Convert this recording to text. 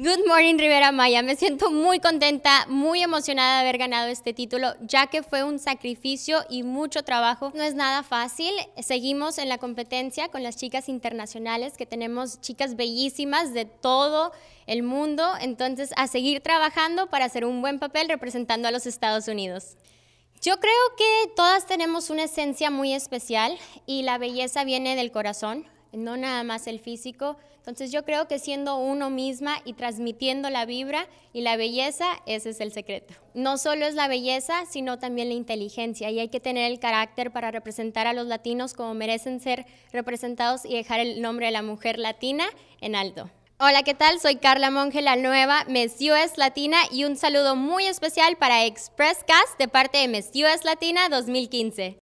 Good morning Rivera Maya, me siento muy contenta, muy emocionada de haber ganado este título, ya que fue un sacrificio y mucho trabajo. No es nada fácil, seguimos en la competencia con las chicas internacionales, que tenemos chicas bellísimas de todo el mundo, entonces a seguir trabajando para hacer un buen papel representando a los Estados Unidos. Yo creo que todas tenemos una esencia muy especial y la belleza viene del corazón no nada más el físico. Entonces yo creo que siendo uno misma y transmitiendo la vibra y la belleza, ese es el secreto. No solo es la belleza, sino también la inteligencia y hay que tener el carácter para representar a los latinos como merecen ser representados y dejar el nombre de la mujer latina en alto. Hola, ¿qué tal? Soy Carla Monge, la nueva Miss US Latina y un saludo muy especial para Express Cast de parte de Miss US Latina 2015.